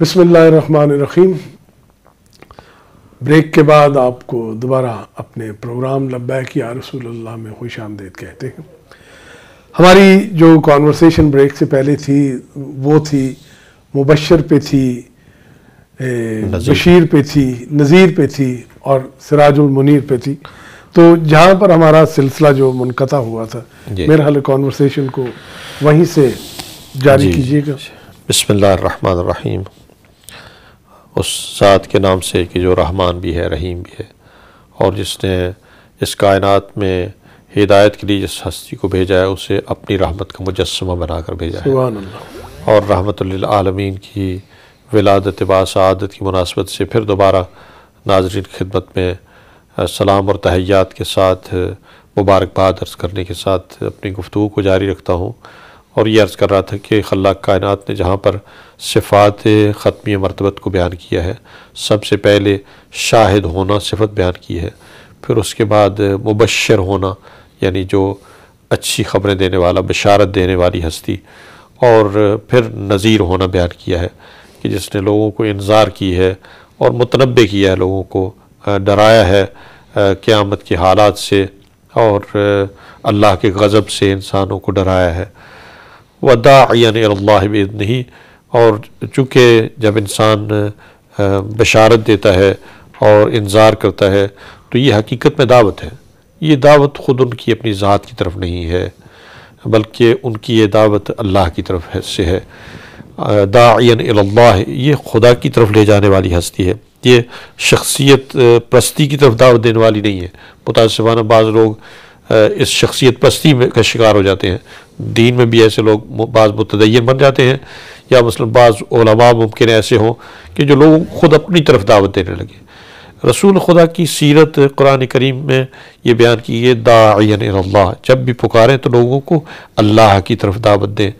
बसमीम ब्रेक के बाद आपको दोबारा अपने प्रोग्राम लब्बैक या रसूलुल्लाह में खुश आमदेद कहते हैं हमारी जो कॉन्वर्सेशन ब्रेक से पहले थी वो थी मुबशर पे थी बशीर पे थी नज़ीर पे थी और सिराजुल मुनीर पे थी तो जहाँ पर हमारा सिलसिला जो मुनक़ा हुआ था मेरा हाल कॉन्वर्सेशन को वहीं से जारी कीजिएगा बसमीम उस ज़ात के नाम से कि जो रहमान भी है रहीम भी है और जिसने इस कायनात में हिदायत के लिए जिस हस्ती को भेजा है उसे अपनी रहमत का मुजस्मा बनाकर भेजा है और रहमत आलमीन की विलादत बासदत की मुनासबत से फिर दोबारा नाजरीन खिदमत में सलाम और तहयात के साथ मुबारकबाद अर्ज़ करने के साथ अपनी गुफ्तु को जारी रखता हूँ और ये अर्ज़ कर रहा था कि खल्लाक कायनत ने जहाँ पर सिफ़ात ख़त्मी मरतबत को बयान किया है सबसे पहले शाहिद होना सिफत बयान की है फिर उसके बाद मुबशर होना यानी जो अच्छी ख़बरें देने वाला बशारत देने वाली हस्ती और फिर नज़ीर होना बयान किया है कि जिसने लोगों को इंतज़ार की है और मतनबे किया है लोगों को डराया है क़्यामत के हालात से और अल्लाह के गज़ब से इंसानों को डराया है व दायान नहीं और चूँकि जब इंसान बशारत देता है और इंतज़ार करता है तो ये हकीकत में दावत है ये दावत ख़ुद उनकी अपनी ज़ात की तरफ नहीं है बल्कि उनकी ये दावत अल्लाह की तरफ से है दायन ये खुदा की तरफ ले जाने वाली हस्ती है ये शख्सियत प्रस्ती की तरफ दावत देने वाली नहीं है मुतासबाना बाज़ लोग इस शख्सियत पस्ती में का शिकार हो जाते हैं दीन में भी ऐसे लोग बाज़ मुतदैन बन जाते हैं या मसलन बाज़ा मुमकिन ऐसे हों कि जो लोग ख़ुद अपनी तरफ दावत देने लगे रसूल खुदा की सीरत कुरान करीम में ये बयान की ये दायन अल्लाह जब भी पुकारें तो लोगों को अल्लाह की तरफ दावत दें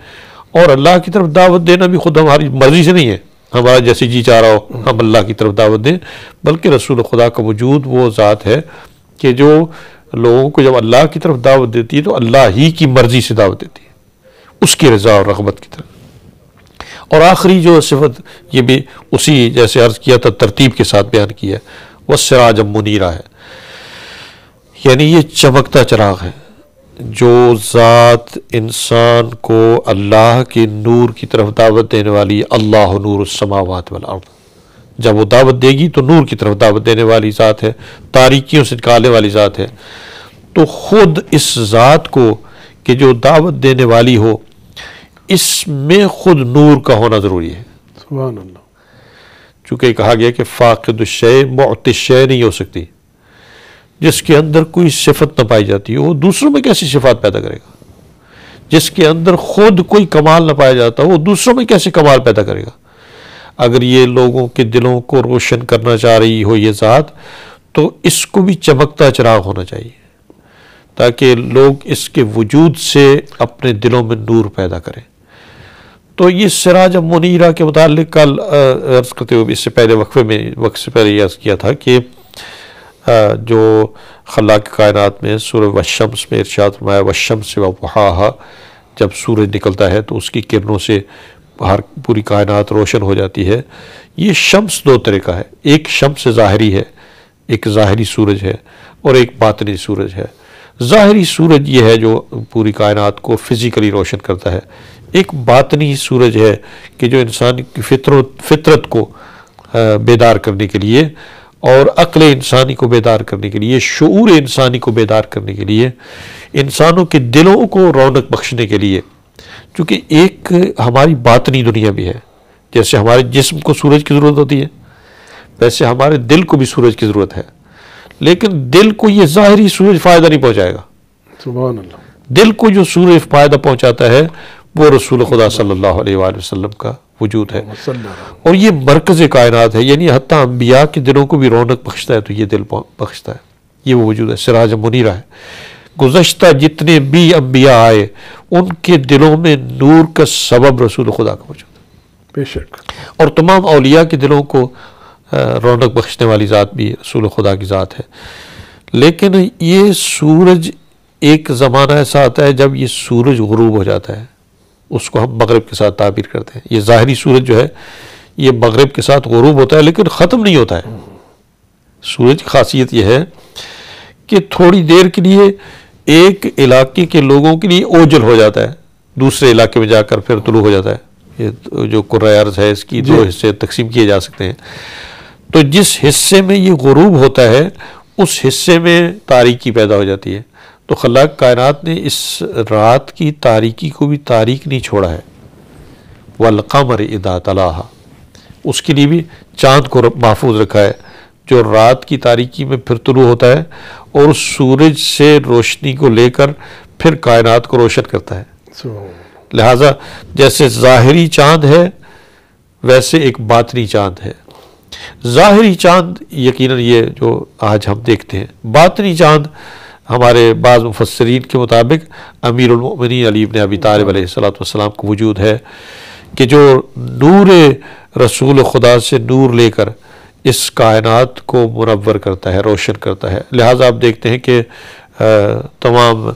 और अल्लाह की तरफ दावत देना भी खुद हमारी मर्ज़ी से नहीं है हमारा जैसे जी चाह रहा हो हम अल्लाह की तरफ दावत दें बल्कि रसूल खुदा का वजूद वो ज़ात है कि जो लोगों को जब अल्लाह की तरफ दावत देती है तो अल्लाह ही की मर्ज़ी से दावत देती है उसकी रजा और रगबत की तरफ और आखिरी जो सिफत ये भी उसी जैसे अर्ज़ किया था तरतीब के साथ बयान किया वह सराज मुनीरा है यानी ये चमकता चराग है जो ज़ात इंसान को अल्लाह के नूर की तरफ दावत देने वाली अल्लाह नूर समावत वाला जब वो दावत देगी तो नूर की तरफ दावत देने वाली ज़ात है तारीकियों से निकालने वाली ज़ात है तो ख़ुद इस ज़ात को कि जो दावत देने वाली हो इसमें ख़ुद नूर का होना ज़रूरी है चूँकि कहा गया कि फ़ाकद शय मोतशय नहीं हो सकती जिसके अंदर कोई सिफत ना पाई जाती वो दूसरों में कैसी सिफात पैदा करेगा जिसके अंदर खुद कोई कमाल ना पाया जाता वो दूसरों में कैसे कमाल पैदा करेगा अगर ये लोगों के दिलों को रोशन करना चाह रही हो ये ज़ात तो इसको भी चमकता चिराग होना चाहिए ताकि लोग इसके वजूद से अपने दिलों में नूर पैदा करें तो ये सराज मुनीरा के मुतालिक कल अर्ज़ करते हुए इससे पहले वक्फे में वक्त से पहले अर्ज़ किया था कि जो खलाक कायनात में सूर्य वशम्स में इर्शाद फरमाया वशम से वहा जब सूरज निकलता है तो उसकी किरणों से हर पूरी कायनात रोशन हो जाती है ये शम्स दो तरह का है एक शम्स ज़ाहरी है एक ज़ाहरी सूरज है और एक बातनी सूरज है ज़ाहरी सूरज ये है जो पूरी कायनात को फिज़िकली रोशन करता है एक बातनी सूरज है कि जो इंसान की फितर फितरत को बेदार करने के लिए और अक्ल इंसानी को बेदार करने के लिए शूर इंसानी को बेदार करने के लिए इंसानों के दिलों को रौनक बख्शने के लिए चूँकि एक हमारी बातनी दुनिया भी है जैसे हमारे जिस्म को सूरज की ज़रूरत होती है वैसे हमारे दिल को भी सूरज की ज़रूरत है लेकिन दिल को ये ज़ाहरी सूरज फ़ायदा नहीं पहुँचाएगा दिल को जो सूरज फ़ायदा पहुँचाता है वो रसूल खुदा सल्ला वसम का वजूद है और ये मरकज़ कायनत है यानी हती अम्बिया के दिलों को भी रौनक बख्शता है तो ये दिल बख्शता है ये वो वजूद है सराज मुनीरा है गुजशत जितने भी अम्बिया आए उनके दिलों में नूर का सबब रसूल खुदा का मौजूद बेशक और तमाम अलिया के दिलों को रौनक बख्शने वाली ज़ात भी रसूल खुदा की ज़ात है लेकिन ये सूरज एक ज़माना ऐसा आता है जब ये सूरज गरूब हो जाता है उसको हम मगरब के साथ ताबीर करते हैं ये ज़ाहरी सूरज जो है ये मगरब के साथ गरूब होता है लेकिन ख़त्म नहीं होता है सूरज की खासियत यह है कि थोड़ी देर के लिए एक इलाके के लोगों के लिए ओझल हो जाता है दूसरे इलाके में जाकर फिर तुलू हो जाता है ये तो जो कुर्रज है इसकी दो हिस्से तकसीम किए जा सकते हैं तो जिस हिस्से में ये गरूब होता है उस हिस्से में तारीकी पैदा हो जाती है तो खलाक कायनात ने इस रात की तारीकी को भी तारीख नहीं छोड़ा है वलकमर इदा तलाहा उसके लिए भी चाँद को महफूज रखा है जो रात की तारीकी में फिर तुलू होता है और सूरज से रोशनी को लेकर फिर कायनात को रोशन करता है लिहाजा जैसे ज़ाहरी चांद है वैसे एक बातनी चांद है ज़ाहरी चांद यकीनन ये जो आज हम देखते हैं बातनी चांद हमारे बाद मुफसरीन के मुताबिक अमीरमिन अलीब ने अभी तारब को वजूद है कि जो नूर रसूल खुदा से नूर लेकर इस कायनात को मुनवर करता है रोशन करता है लिहाजा आप देखते हैं कि तमाम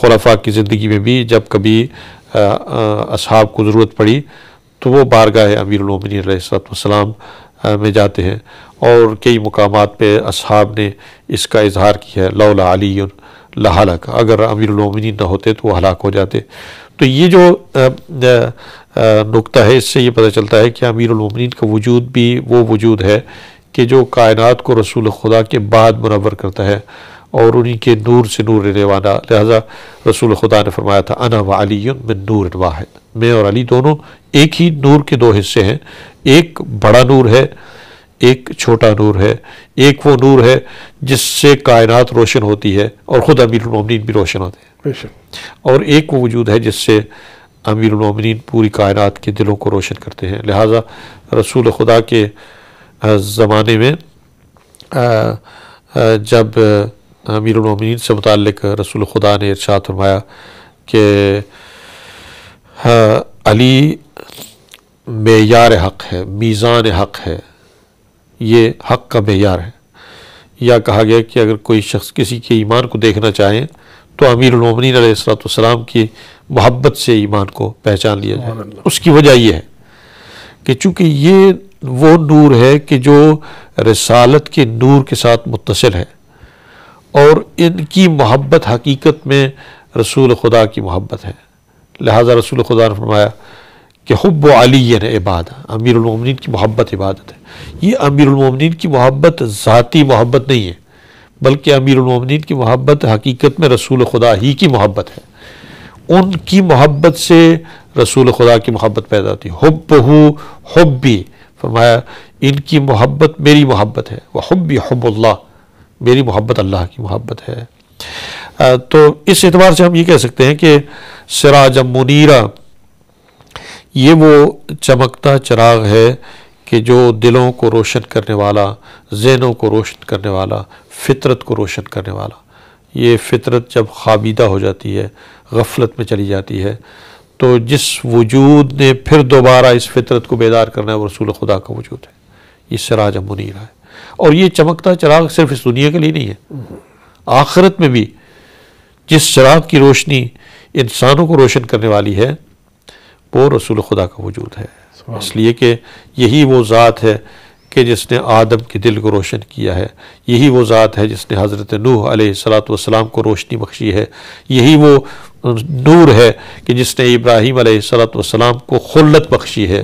खुलफा की ज़िंदगी में भी जब कभी असहाब को ज़रूरत पड़ी तो वो बारगाह अमीर सलाम में जाते हैं और कई मकाम पर असहाब ने इसका इजहार किया है लौला अली लहालक अगर अमीरमिन न होते तो वह हलाक हो जाते तो ये जो नुकता है इससे ये पता चलता है कि अमीरमिन का वजूद भी वो वजूद है कि जो कायनात को रसूल खुदा के बाद मुनवर करता है और उन्हीं के नूर से नूर रहने वाला लिहाजा रसूल खुदा ने फरमाया था अना वाली अली में नूर वाहिद मैं और अली दोनों एक ही नूर के दो हिस्से हैं एक बड़ा नूर है एक छोटा नूर है एक वो नूर है जिससे कायनात रोशन होती है और ख़ुद अमीरमिन भी रोशन होते हैं और एक वो वजूद है जिससे अमीरमिन पूरी कायनात के दिलों को रोशन करते हैं लिहाजा रसूल खुदा के ज़माने में जब अमीरमिन से मुतल रसूल खुदा ने इर्शाद फरमाया कि अली मैार हक़ है मीज़ान हक़ है ये हक का मैार है या कहा गया कि अगर कोई शख्स किसी के ईमान को देखना चाहें तो अमीर उमिन सलाम की मोहब्बत से ईमान को पहचान लिया जाए उसकी वजह यह है कि चूँकि ये वो नूर है कि जो रसालत के नूर के साथ मुतसर है और इनकी मोहब्बत हकीकत में रसूल खुदा की मोहब्बत है लिहाजा रसूल खुदा ने फरमाया कि हब अली इबाद अमीरमिन की मोहब्बत इबादत है ये अमीरमिन की मोहब्बत ज़ाती मोहब्बत नहीं है बल्कि अमीरमिन की मोहब्बत हकीकत में रसूल खुदा ही की मोहब्बत है उनकी मोहब्बत से रसूल खुदा की मोहब्बत पैदा होती है हब हु हब्बी फरमाया इनकी मोहब्बत मेरी मोहब्बत है वह हब्बी हब्ला मेरी मोहब्बत अल्लाह की मोहब्बत है तो इस एतबार से हम ये कह सकते हैं कि सिराज मुनीरा ये वो चमकता चराग है कि जो दिलों को रोशन करने वाला जहनों को रोशन करने वाला फितरत को रोशन करने वाला ये फितरत जब खाबीदा हो जाती है गफलत में चली जाती है तो जिस वजूद ने फिर दोबारा इस फितरत को बेदार करना है वो रसूल खुदा का वजूद है ये सराज मुनीर है और ये चमकता चराग सिर्फ इस दुनिया के लिए नहीं है आखिरत में भी जिस चराग की रोशनी इंसानों को रोशन करने वाली है वो रसूल खुदा का वजूद है इसलिए कि यही वो ज़ात है कि जिसने आदम के दिल को रोशन किया है यही वो ज़ात है जिसने हज़रत नूह सलात वसलाम को रोशनी बख्शी है यही वो नूर है कि जिसने इब्राहीम सलात को खुल्लत बख्शी है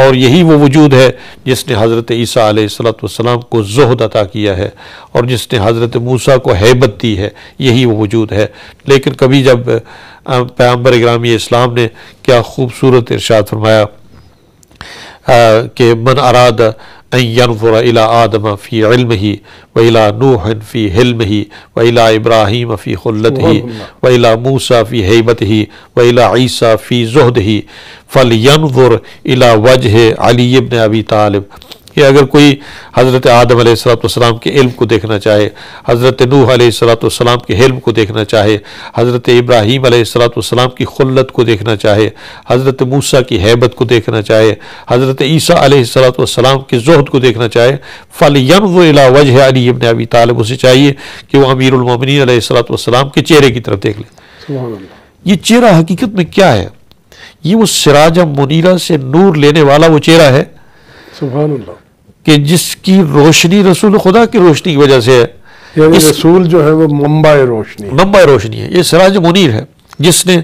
और यही वो वजूद है जिसने हज़रत ईसा सलाम को जहद अता किया है और जिसने हज़रत मूसा को हैबत दी है यही वो वजूद है लेकिन कभी जब पैम्बर ग्रामी इस्लाम ने क्या खूबसूरत इरशाद फरमाया कि मन अराद यनफुर अला आदम फ़ी इल्म ही वला नूहन फ़ी हिल्म ही वला इब्राहिम फ़ी खुल्लत ही वला मूसा फ़ी हैबत ही वला ईसा फ़ी जहद ही फ़ल यनफुर अला वजह अली इबन अबी तालब कि अगर कोई हज़रत आदम सलाम के इल्म को देखना चाहे हज़रत नूह सलाम के हिल्म को देखना चाहे हज़रत इब्राहिम सलाम की खुल्लत को देखना चाहे हज़रत मूसा की हैबत को देखना चाहे हज़रत ईसा सलाम के जहद को देखना चाहे फल यम वजह अली इबन अबी तालब उसे चाहिए कि वह उमिन सलाम के चेहरे की तरफ देख ले ये चेहरा हकीकत में क्या है ये वो सिराज मुनीरा से नूर लेने वाला वो चेहरा है सुबह कि जिसकी रोशनी रसूल खुदा की रोशनी की वजह से है इस रसूल जो है वो मुंबई रोशनी मुंबई रोशनी है ये सराज मुनीर है जिसने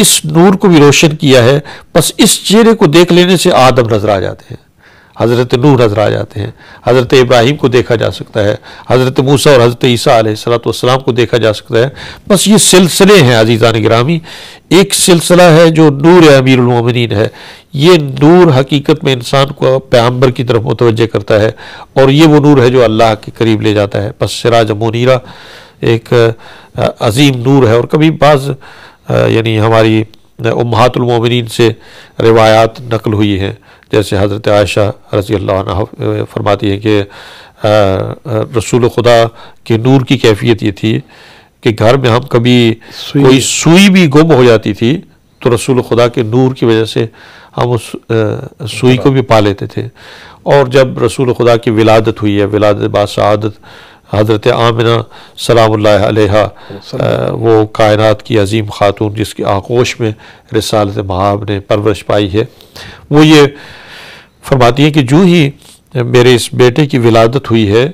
इस नूर को भी रोशन किया है बस इस चेहरे को देख लेने से आदम नजर आ जाते हैं हज़रत नूह नज़र आ जाते हैं हज़रत इब्राहिम को देखा जा सकता है हज़रत मूसा और हज़रत ईसा सलाम को देखा जा सकता है बस ये सिलसिले हैं अजीज़ान ग्रामी एक सिलसिला है जो नूर अमीरमिन है ये नूर हकीकत में इंसान को पैम्बर की तरफ मुतवजह करता है और ये वो नूर है जो अल्लाह के करीब ले जाता है बस सराज मुनीरा एक अजीम नूर है और कभी बाज़ यानी हमारी उमहतुलमिन से रिवायात नकल हुई है जैसे हज़रत आयशा रसी अल्लाह फरमाती है कि रसूल खुदा के नूर की कैफियत ये थी कि घर में हम कभी कोई सुई भी गुम हो जाती थी तो रसूल खुदा के नूर की वजह से हम उस सुई को भी पा लेते थे और जब रसूल खुदा की विलादत हुई है विलादत बादशादत हज़रत आमिना सलाम अलैहा वो कायनात की अजीम ख़ातून जिसके आकोश में रसालत महाब ने परवरश पाई है वो ये फरमाती है कि जो ही मेरे इस बेटे की विलादत हुई है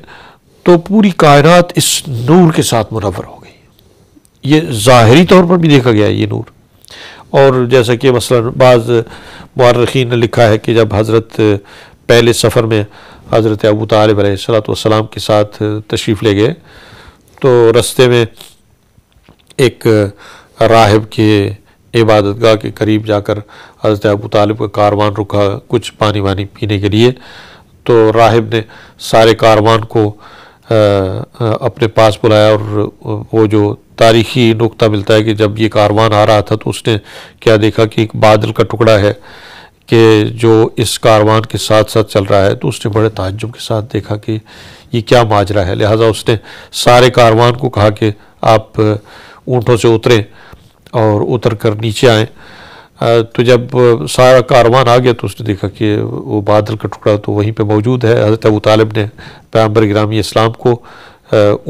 तो पूरी कायनात इस नूर के साथ मुनवर हो गई ये ज़ाहरी तौर पर भी देखा गया है ये नूर और जैसा कि मसला बाज़ मर्रखीन ने लिखा है कि जब हज़रत पहले सफ़र में हज़रत अबू तालब के साथ तशरीफ़ ले गए तो रस्ते में एक राहब के इबादत गाह के करीब जाकर हज़रत अबू तालिब का कारवान रुका कुछ पानी वानी पीने के लिए तो राहिब ने सारे कारवान को आ, अपने पास बुलाया और वो जो तारीखी नुकता मिलता है कि जब ये कारवान आ रहा था तो उसने क्या देखा कि एक बादल का टुकड़ा है कि जो इस कारवान के साथ साथ चल रहा है तो उसने बड़े ताज्जुब के साथ देखा कि ये क्या माजरा है लिहाजा उसने सारे कारवान को कहा कि आप ऊँटों से उतरें और उतर कर नीचे आए तो जब सारा कारवान आ गया तो उसने देखा कि वो बादल का टुकड़ा तो वहीं पे मौजूद है हज़रत अबू तालिब ने पैम्बर ग्रामी इस्लाम को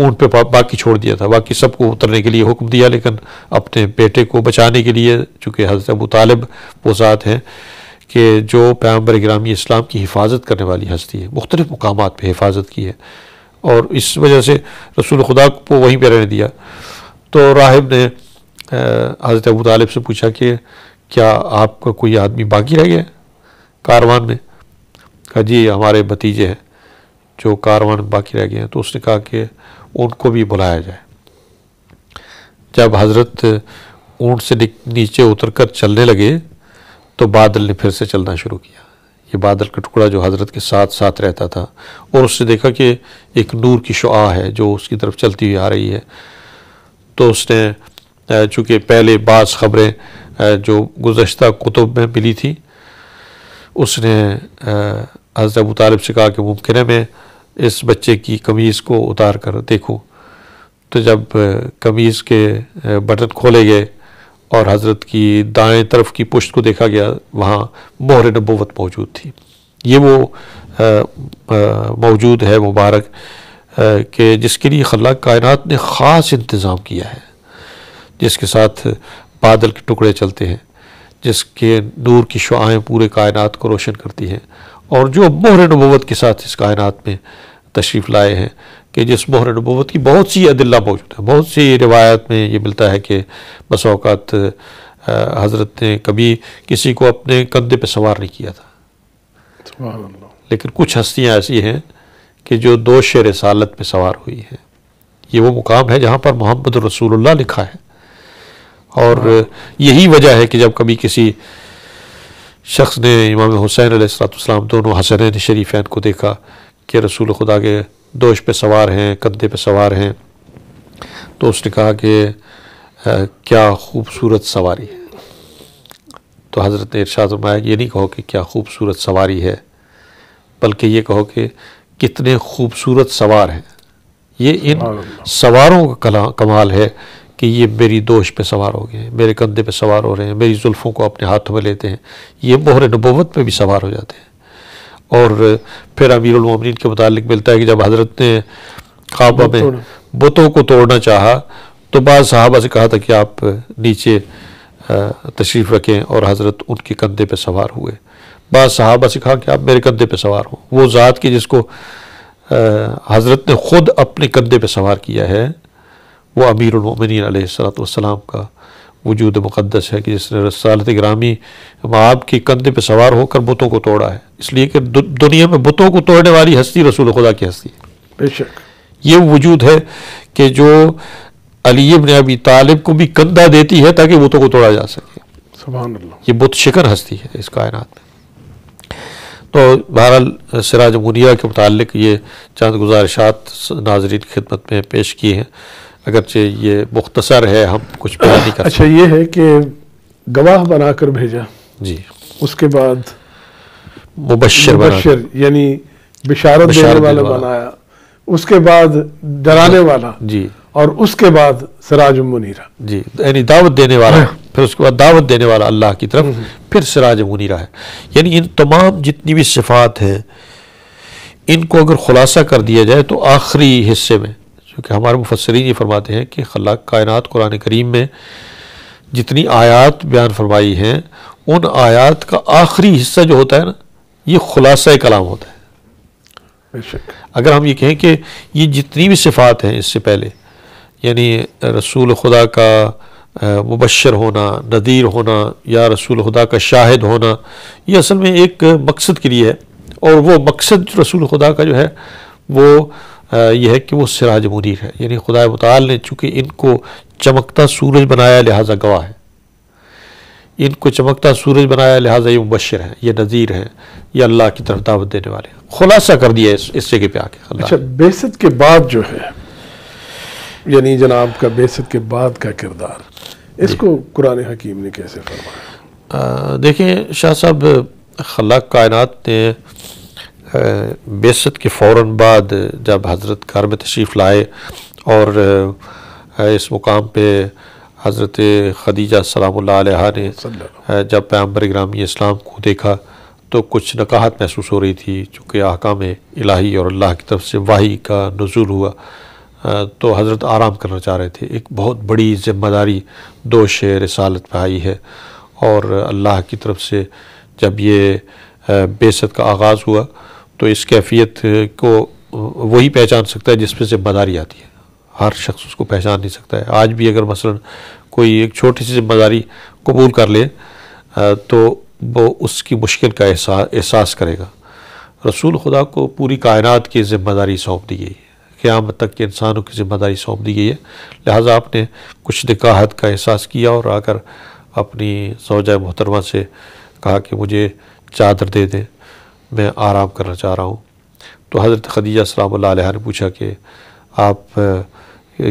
ऊँट पे बाकी छोड़ दिया था बाकी सबको उतरने के लिए हुक्म दिया लेकिन अपने बेटे को बचाने के लिए चूँकि हज़रत अबू तालिब वो साथ हैं कि जो पैम्बर ग्रामी इस्लाम की हिफाजत करने वाली हस्ती है मुख्तलिफ़ मकाम पर हिफाजत की है और इस वजह से रसूल खुदा को वहीं पर रहने दिया तो राहिब ने हज़रत अबू तालिब से पूछा कि क्या आपका कोई आदमी बाकी रह गया कारवान में कहा जी हमारे भतीजे हैं जो कारवान बाकी रह गए हैं तो उसने कहा कि उनको भी बुलाया जाए जब हज़रत ऊँट से नीचे उतर कर चलने लगे तो बादल ने फिर से चलना शुरू किया ये बादल का टुकड़ा जो हज़रत के साथ साथ रहता था और उसने देखा कि एक नूर की शुआ है जो उसकी तरफ चलती हुई आ रही है तो उसने चूँकि पहले बास ख़बरें जो गुज्त कुतुब में मिली थी उसने हज़रत अबू तालब से कहा कि मुमकिन है मैं इस बच्चे की कमीज़ को उतार कर देखूँ तो जब कमीज़ के बटन खोले गए और हज़रत की दाएं तरफ की पुश्त को देखा गया वहाँ मोहर नबोवत मौजूद थी ये वो मौजूद है मुबारक के जिसके लिए खल्ला कायनात ने ख़ास इंतज़ाम किया है जिसके साथ बादल के टुकड़े चलते हैं जिसके नूर की शुआएँ पूरे कायनात को रोशन करती हैं और जो मोहर नबूत के साथ इस कायनात में तशरीफ़ लाए हैं कि जिस मोहर नबूत की बहुत सी अदिल्ला मौजूद है बहुत सी रिवायत में ये मिलता है कि बस अवकात हज़रत ने कभी किसी को अपने कंधे पर सवार नहीं किया था लेकिन कुछ हस्तियाँ ऐसी हैं कि जो दो शेर सालत में सवार हुई हैं ये वो मुकाम है जहाँ पर मोहम्मद रसूल लिखा है और यही वजह है कि जब कभी किसी शख्स ने इमाम हुसैन सलाम दोनों हसन शरीफैन को देखा कि रसूल खुदा के दोष पे सवार हैं कंधे पे सवार हैं तो उसने कहा कि क्या खूबसूरत सवारी है तो हज़रत ने इरशाद फरमाया ये नहीं कहो कि क्या खूबसूरत सवारी है बल्कि ये कहो कि कितने खूबसूरत सवार हैं ये इन सवारों का कमाल है कि ये मेरी दोष पे सवार हो गए मेरे कंधे पे सवार हो रहे हैं मेरी जुल्फ़ों को अपने हाथों में लेते हैं ये मोहर नबोवत पे भी सवार हो जाते हैं और फिर अमीरमिन के मुतालिक मिलता है कि जब हज़रत ने ख्वाबा में बुतों को तोड़ना चाहा तो बाद साहबा से कहा था कि आप नीचे तशरीफ़ रखें और हज़रत उनके कंधे पर सवार हुए बाद साहबा से कहा कि आप मेरे कंधे पर सवार हों वो ज़ात की जिसको हज़रत ने ख़ुद अपने कंधे पर सवार किया है वो उमिन सलाम का वजूद मुक़दस है कि जिसने रसालत ग्रामी माब के कंधे पर सवार होकर बुतों को तोड़ा है इसलिए कि दु, दुनिया में बुतों को तोड़ने वाली हस्ती रसूल खुदा की हस्ती है बेशक ये वजूद है कि जो अलीब ने अभी तालिब को भी कंधा देती है ताकि बुतों को तोड़ा जा सके ये बुत शिकर हस्ती है इस कायनात में तो बहरहाल सराज मुनिया के मुतल ये चंद गुजारिशात नाजरीन खिदमत में पेश किए हैं अगरचे ये मुख्तसर है हम कुछ पता नहीं कर अच्छा ये है कि गवाह बनाकर भेजा जी उसके बाद मुबशर मुबशर यानी बिशारत देने वाला बनाया उसके बाद डराने वाला जी और उसके बाद सराज मुनीरा जी यानी दावत देने वाला हाँ। फिर उसके बाद दावत देने वाला अल्लाह की तरफ हम्म। फिर सराज मुनीरा है यानी इन तमाम जितनी भी सिफात हैं इनको अगर खुलासा कर दिया जाए तो आखिरी हिस्से में क्योंकि हमारे मुफसरीन ये फरमाते हैं कि खलाक कायनत कुरान करीम में जितनी आयात बयान फरमाई हैं उन आयात का आखिरी हिस्सा जो होता है ना ये खुलासा कलाम होता है अगर हम ये कहें कि ये जितनी भी सिफात हैं इससे पहले यानी रसूल खुदा का मुबशर होना नदीर होना या रसूल खुदा का शाहिद होना ये असल में एक मकसद के लिए है और वो मकसद रसूल खुदा का जो है वो यह है कि वो सिराज मुनीर है यानी खुदा मताल ने चूँकि इनको चमकता सूरज बनाया लिहाजा गवाह है इनको चमकता सूरज बनाया लिहाजा ये मुबशर हैं ये नज़ीर हैं ये अल्लाह की तरफ दावत देने वाले हैं खुलासा कर दिया इस इस जगह पर आके अच्छा बेसत के बाद जो है यानी जनाब का बेसत के बाद का किरदार इसको कुरान हकीम ने कैसे फरमाया देखें शाह साहब खलाक कायनत ने बेसत के फ़ौर बाद जब हज़रत घर में तशरीफ़ लाए और इस मुकाम पर हज़रत खदीजा सलाम ने जब पैम्बर ग्रामी इस्लाम को देखा तो कुछ नकाहत महसूस हो रही थी चूँकि आकाम इलाही और अल्लाह की तरफ से वाही का नजूल हुआ तो हज़रत आराम करना चाह रहे थे एक बहुत बड़ी ज़िम्मेदारी दो शेर रसालत में आई है और अल्लाह की तरफ से जब ये बेसत का आगाज़ हुआ तो इस कैफियत को वही पहचान सकता है जिसमें से जिम्मेदारी आती है हर शख्स उसको पहचान नहीं सकता है आज भी अगर मसलन कोई एक छोटी सी जिम्मेदारी कबूल कर ले तो वो उसकी मुश्किल का एहसास एहसास करेगा रसूल खुदा को पूरी कायनात की जिम्मेदारी सौंप दी गई है क़्याम तक के इंसानों की जिम्मेदारी सौंप दी गई है लिहाजा आपने कुछ निकाहत का एहसास किया और आकर अपनी सौजा मोहतरमा से कहा कि मुझे चादर दे दें मैं आराम करना चाह रहा हूँ तो हज़रत खदीजा सलाम ने पूछा कि आप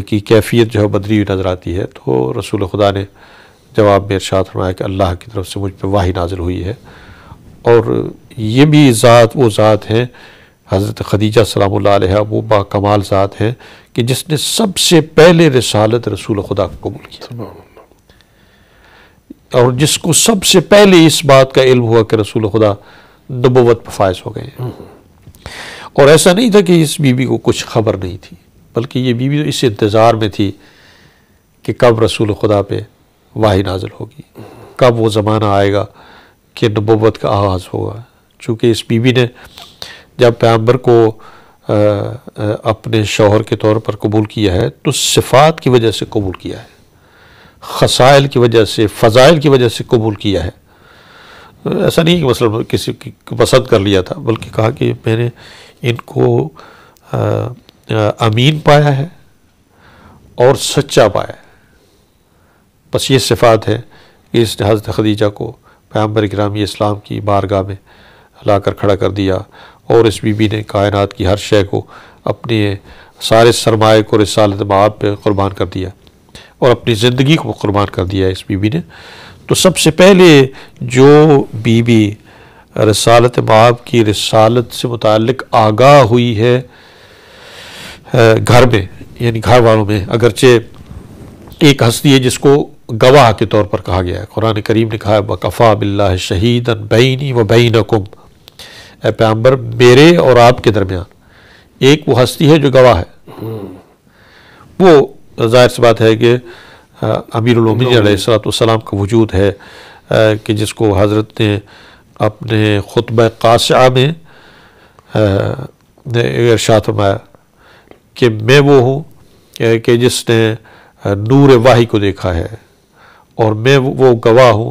की कैफियत जो है बदरी हुई नज़र आती है तो रसूल खुदा ने जवाब में इर्शाद फरमाया कि अल्लाह की तरफ से मुझ पर वाहि नाजिल हुई है और ये भी ज़ात वो ज़ात हैं हज़रत खदीजा सलाम वो बाकमाल ज़ात हैं कि जिसने सबसे पहले रसालत रसूल खुदा को कबूल किया और जिसको सबसे पहले इस बात का इल्म हुआ कि रसूल खुदा नबोवत पर फायज हो गए और ऐसा नहीं था कि इस बीवी को कुछ खबर नहीं थी बल्कि ये बीवी तो इस इंतज़ार में थी कि कब रसूल खुदा पे वाही नाजल होगी कब वो ज़माना आएगा कि नबोवत का आगाज़ होगा चूँकि इस बीवी ने जब पैम्बर को आ, आ, अपने शोहर के तौर पर कबूल किया है तो सिफात की वजह से कबूल किया है खसाइल की वजह से फ़ज़ाइल की वजह से कबूल किया है ऐसा नहीं कि मसल मतलब किसी की पसंद कर लिया था बल्कि कहा कि मैंने इनको आ, अमीन पाया है और सच्चा पाया है बस ये सिफात है कि इस हजरत खदीजा को पैम्बर ग्रामी इस्लाम की बारगाह में ला कर खड़ा कर दिया और इस बीबी ने कायनात की हर शय को अपने सारे सरमाए को रिसाल माब पे कुर्बान कर दिया और अपनी ज़िंदगी को कुर्बान कर दिया इस बीबी ने तो सबसे पहले जो बीबी रसालत बाप की रसालत से मुतक आगाह हुई है घर में यानी घर वालों में अगरचे एक हस्ती है जिसको गवाह के तौर पर कहा गया है कुरान करीम ने कहा बकफ़ा बिल्ला शहीद बैनी व बैन कुम ए पैम्बर मेरे और आपके दरमियान एक वो हस्ती है जो गवाह है वो जाहिर सी बात है कि अमीर सलाम का वजूद है आ, कि जिसको हज़रत ने अपने ख़ुतब काशा में इर्शात फरमाया कि मैं वो हूँ कि जिसने नूर वाही को देखा है और मैं वो गवाह हूँ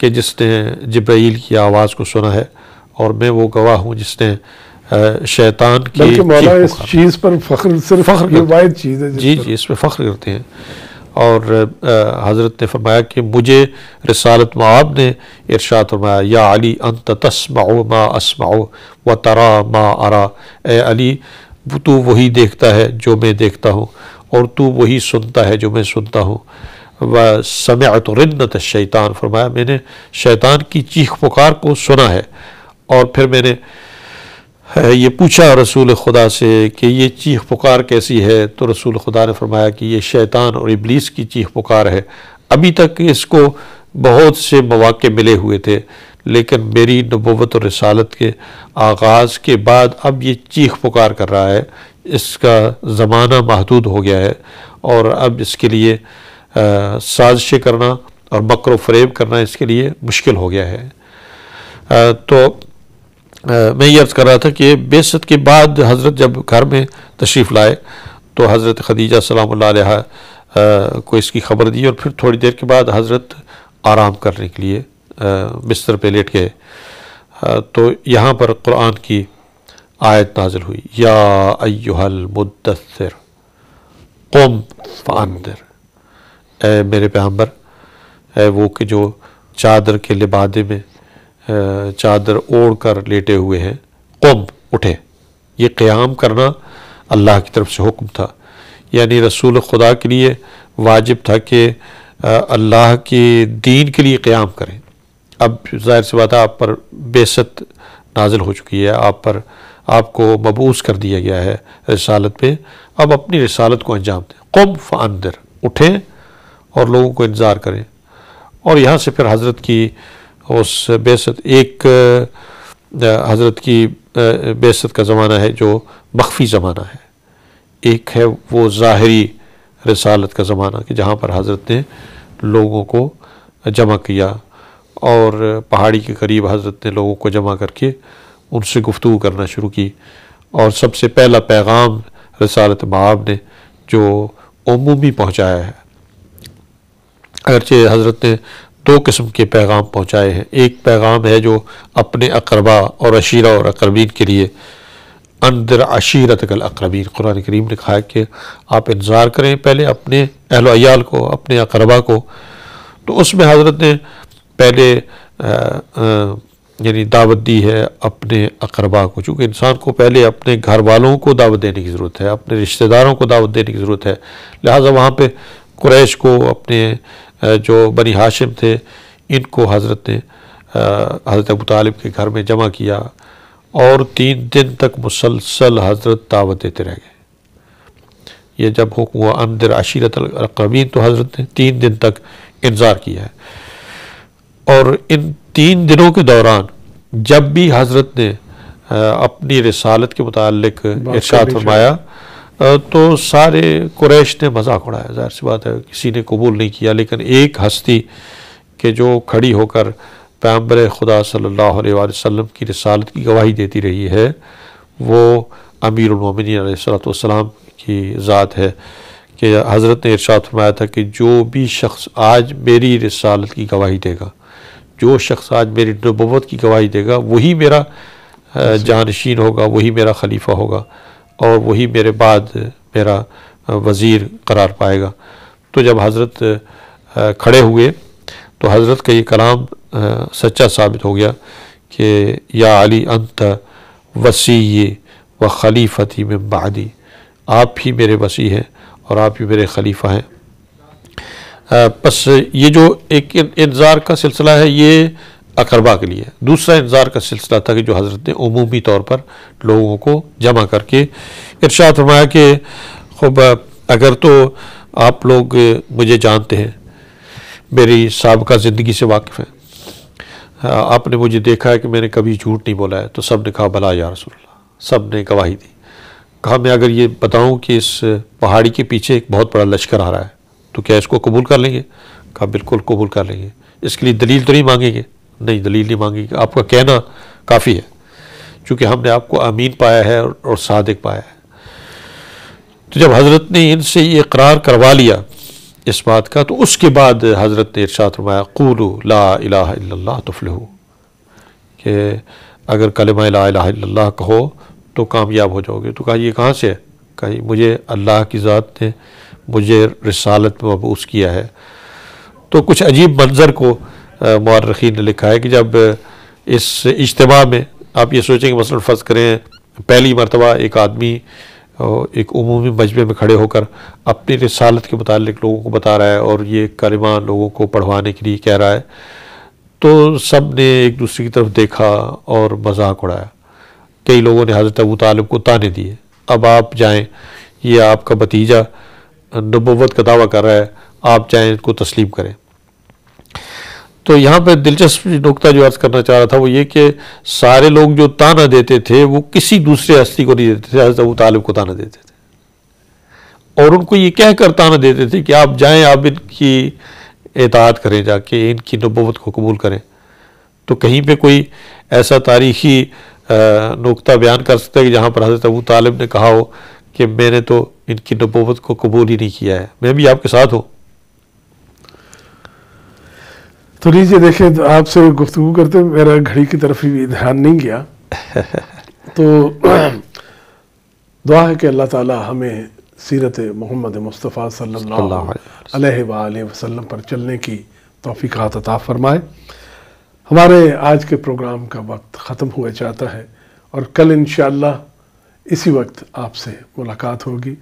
कि जिसने जब्राइल की आवाज़ को सुना है और मैं वो गवाह हूँ जिसने शैतान की, की इस चीज़ पर फख्र सिर्फ फख्र चीज़ है जी जी इस पर फख्र करते हैं और हज़रत ने फरमाया कि मुझे रसालत मब ने इरशाद फरमाया या अली अंत तस्माओ मा असमाओ व तरा माँ अरा एली अली तू वही देखता है जो मैं देखता हूँ और तू वही सुनता है जो मैं सुनता हूँ व समत शैतान फरमाया मैंने शैतान की चीख पुकार को सुना है और फिर मैंने है ये पूछा रसूल खुदा से कि ये चीख पुकार कैसी है तो रसूल खुदा ने फरमाया कि ये शैतान और इबलीस की चीख पुकार है अभी तक इसको बहुत से मौाक़े मिले हुए थे लेकिन मेरी नबूत और रसालत के आगाज़ के बाद अब ये चीख पुकार कर रहा है इसका ज़माना महदूद हो गया है और अब इसके लिए साजिशें करना और मकर फरेब करना इसके लिए मुश्किल हो गया है आ, तो मैं ये अर्ज़ कर रहा था कि बेसत के बाद हज़रत जब घर में तशरीफ़ लाए तो हज़रत खदीजा सलाम को इसकी खबर दी और फिर थोड़ी देर के बाद हज़रत आराम करने के लिए बिस्तर पे लेट गए तो यहाँ पर कुरान की आयत नाजिल हुई या अयुहल मुदसर कम फानदर ए मेरे पैम्बर ए वो कि जो चादर के लिबादे में चादर ओढ़ कर लेटे हुए हैं कुम उठे ये क़्याम करना अल्लाह की तरफ से हुक्म था यानी रसूल खुदा के लिए वाजिब था कि अल्लाह के दीन के लिए क़्याम करें अब जाहिर सी बात है आप पर बेसत नाजिल हो चुकी है आप पर आपको मबूस कर दिया गया है रसालत पे अब अपनी रसालत को अंजाम दें कुम फ़ानदर उठें और लोगों को इंतज़ार करें और यहाँ से फिर हज़रत की उस बेसत एक हज़रत की बेसत का ज़माना है जो मख्फी ज़माना है एक है वो ज़ाहरी रसालत का ज़माना कि जहाँ पर हज़रत ने लोगों को जमा किया और पहाड़ी के करीब हज़रत ने लोगों को जमा करके उनसे गुफ्तु करना शुरू की और सबसे पहला पैगाम रसालत बाब ने जो अमूमी पहुँचाया है अगरचे हज़रत ने दो किस्म के पैगाम पहुँचाए हैं एक पैगाम है जो अपने अकरबा और अशीरा और अकरबीन के लिए अंदर अशीरत कल अकरबीन कुरान करीम ने कहा कि आप इंतज़ार करें पहले अपने अहलोयाल को अपने अकरबा को तो उसमें हज़रत ने पहले यानी दावत दी है अपने अकरबा को चूँकि इंसान को पहले अपने घर वालों को दावत देने की ज़रूरत है अपने रिश्तेदारों को दावत देने की ज़रूरत है लिहाजा वहाँ पर कुरैश को अपने जो बनी हाशिम थे इनको हज़रत ने हज़रत अबू तालिब के घर में जमा किया और तीन दिन तक मुसलसल हज़रत दावत देते रह गए ये जब हुक्म हुआ अंदर अशीरत रकबीन तो हज़रत ने तीन दिन तक इंतज़ार किया है और इन तीन दिनों के दौरान जब भी हज़रत ने अपनी रसालत के मुतल इर्शाद फरमाया तो सारे कुरैश ने मजाक उड़ाया ज़ाहिर सी बात है किसी ने कबूल नहीं किया लेकिन एक हस्ती के जो खड़ी होकर पैम्बर खुदा सल्लल्लाहु अलैहि वसल्लम की रसालत की गवाही देती रही है वो अमीर उमिनसलाम की ज़ात है कि हज़रत ने इरशाद फरमाया था कि जो भी शख्स आज मेरी रसालत की गवाही देगा जो शख्स आज मेरी नबूत की गवाही देगा वही मेरा जानशीन होगा वही मेरा खलीफा होगा और वही मेरे बाद मेरा वज़ीर करार पाएगा तो जब हज़रत खड़े हुए तो हज़रत का ये कलाम सच्चा साबित हो गया कि या अली अंत वसी व खलीफती में बहादी आप ही मेरे वसी हैं और आप ही मेरे खलीफा हैं बस ये जो एक इंतज़ार का सिलसिला है ये अकरबा के लिए दूसरा इंतज़ार का सिलसिला था कि जो हज़रत ने अमूमी तौर पर लोगों को जमा करके इर्शाद फरमाया कि खूब अगर तो आप लोग मुझे जानते हैं मेरी सबका ज़िंदगी से वाकिफ़ है आपने मुझे देखा है कि मैंने कभी झूठ नहीं बोला है तो सब ने कहा भला या रसोल्ला सब ने गवाही दी कहा मैं अगर ये बताऊं कि इस पहाड़ी के पीछे एक बहुत बड़ा लश्कर आ रहा है तो क्या इसको कबूल कर लेंगे कहा बिल्कुल कबूल कर लेंगे इसके लिए दलील तो नहीं मांगेंगे नहीं दलील नहीं मांगी आपका कहना काफ़ी है क्योंकि हमने आपको अमीन पाया है और, और सादिक पाया है तो जब हज़रत ने इनसे ये करार करवा लिया इस बात का तो उसके बाद हज़रत ने इर्शाद फरमाया कुलु ला अला तुफलहू कि अगर कलमा ला कहो तो कामयाब हो जाओगे तो कहा ये कहाँ से है कहीं मुझे अल्लाह की ज़ात ने मुझे रसालत में मबूस किया है तो कुछ अजीब मंज़र को मौरखी ने लिखा है कि जब इस इज्तम में आप ये सोचें कि मसलन फ़र्ज़ करें पहली मरतबा एक आदमी एक अमूमी मजबे में खड़े होकर अपनी रसालत के मतलब लोगों को बता रहा है और ये कलमा लोगों को पढ़वाने के लिए कह रहा है तो सब ने एक दूसरे की तरफ देखा और मजाक उड़ाया कई लोगों ने हज़रत अबू तालब को ताने दिए अब आप जाएँ ये आपका भतीजा नबोवत का दावा कर रहा है आप चाहें इसको तस्लीम करें तो यहाँ पर दिलचस्प नुकता जो अर्ज करना चाह रहा था वो ये कि सारे लोग जो ताना देते थे वो किसी दूसरे हस्ती को नहीं देते थे हजरत तालिब को ताना देते थे और उनको ये कह कर ताना देते थे कि आप जाएं आप इनकी एतात करें जाके इनकी नबूत को कबूल करें तो कहीं पे कोई ऐसा तारीखी नुकता बयान कर सकता है कि जहाँ पर हजरत अबू तालिब ने कहा हो कि मैंने तो इनकी नबूत को कबूल ही नहीं किया है मैं भी आपके साथ हूँ तो लीजिए देखिए तो आपसे गुफ्तु करते मेरा घड़ी की तरफ ही ध्यान नहीं गया तो दुआ है कि अल्लाह ताला हमें सीरत मोहम्मद मुस्तफ़ा सल्लल्लाहु अलैहि वसल्लम पर चलने की का अता फरमाए हमारे आज के प्रोग्राम का वक्त ख़त्म हुआ चाहता है और कल इन इसी वक्त आपसे मुलाकात होगी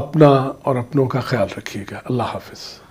अपना और अपनों का ख्याल रखिएगा अल्लाह हाफिज़